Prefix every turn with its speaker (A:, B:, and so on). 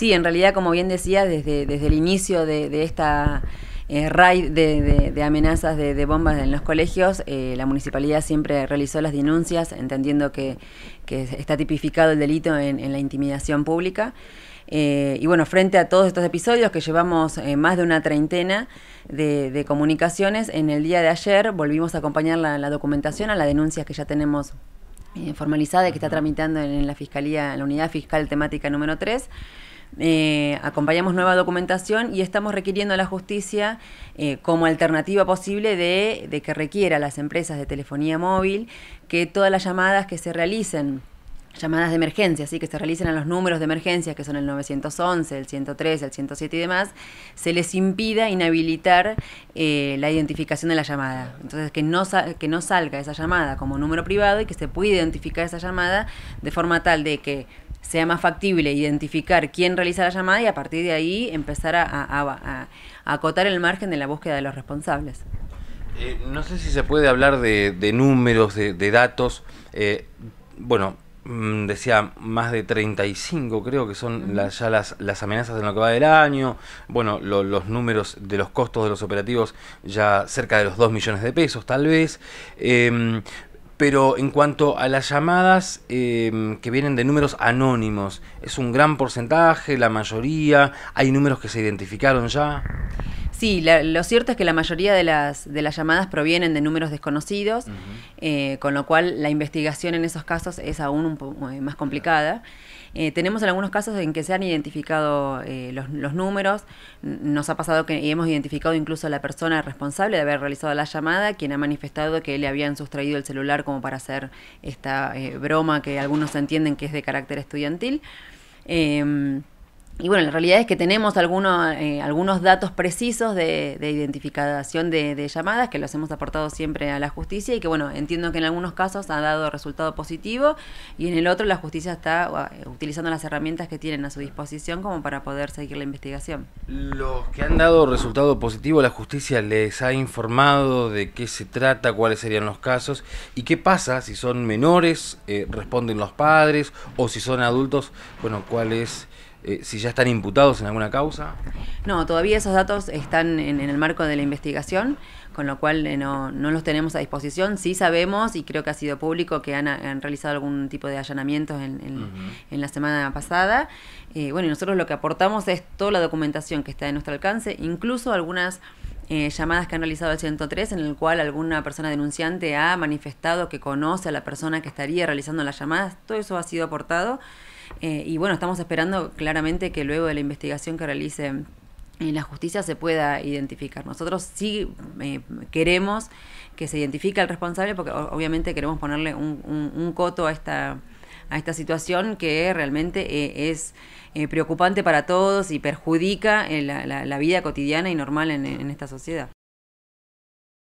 A: Sí, en realidad, como bien decía, desde, el inicio de, esta eh, raid de, amenazas de, bombas en los colegios, eh, la municipalidad siempre realizó las denuncias, entendiendo que, está tipificado el delito en, la intimidación pública. Eh, y bueno, frente a todos estos episodios que llevamos más de una treintena de, comunicaciones, en el día de ayer volvimos a acompañar la, documentación a las denuncias que ya tenemos formalizadas y que está tramitando en, la Fiscalía, en la Unidad Fiscal Temática número 3. Eh, acompañamos nueva documentación y estamos requiriendo a la justicia eh, como alternativa posible de, que requiera a las empresas de telefonía móvil que todas las llamadas que se realicen llamadas de emergencia, así que se realicen a los números de emergencia, que son el 911, el 103, el 107 y demás, se les impida inhabilitar eh, la identificación de la llamada. Entonces, que no, que no salga esa llamada como número privado y que se pueda identificar esa llamada de forma tal de que sea más factible identificar quién realiza la llamada y a partir de ahí empezar a, acotar el margen de la búsqueda de los responsables.
B: Eh, no sé si se puede hablar de, números, de, datos. Eh, bueno, mm, decía más de 35 creo que son las, ya las, amenazas en lo que va del año, bueno, los números de los costos de los operativos ya cerca de los 2 millones de pesos tal vez, em, pero en cuanto a las llamadas em, que vienen de números anónimos, ¿es un gran porcentaje, la mayoría? ¿Hay números que se identificaron ya?
A: Sí, lo cierto es que la mayoría de las, de las llamadas provienen de números desconocidos, eh, con lo cual la investigación en esos casos es aún un eh, más complicada. Eh, tenemos algunos casos en que se han identificado los, números. Nos ha pasado que hemos identificado incluso a la persona responsable de haber realizado la llamada, quien ha manifestado que le habían sustraído el celular como para hacer esta broma que algunos entienden que es de carácter estudiantil. Em, y bueno, la realidad es que tenemos algunos, eh, algunos datos precisos de, identificación de, llamadas que los hemos aportado siempre a la justicia y que bueno, entiendo que en algunos casos ha dado resultado positivo y en el otro la justicia está uh, utilizando las herramientas que tienen a su disposición como para poder seguir la investigación.
B: Los que han dado resultado positivo, la justicia les ha informado de qué se trata, cuáles serían los casos y qué pasa si son menores, eh, responden los padres o si son adultos, bueno, cuál es... Eh, si ya están imputados en alguna causa?
A: No, todavía esos datos están en, el marco de la investigación, con lo cual eh, no, no, los tenemos a disposición. Sí sabemos, y creo que ha sido público, que han, realizado algún tipo de allanamientos en, la semana pasada. Eh, bueno, y nosotros lo que aportamos es toda la documentación que está en nuestro alcance, incluso algunas... llamadas que han realizado el 103 en el cual alguna persona denunciante ha manifestado que conoce a la persona que estaría realizando las llamadas, todo eso ha sido aportado. Eh, y bueno, estamos esperando claramente que luego de la investigación que realice en eh, la justicia se pueda identificar. Nosotros sí eh, queremos que se identifique al responsable porque obviamente queremos ponerle un, coto a esta, situación que realmente es preocupante para todos y perjudica la, la, vida cotidiana y normal en esta sociedad.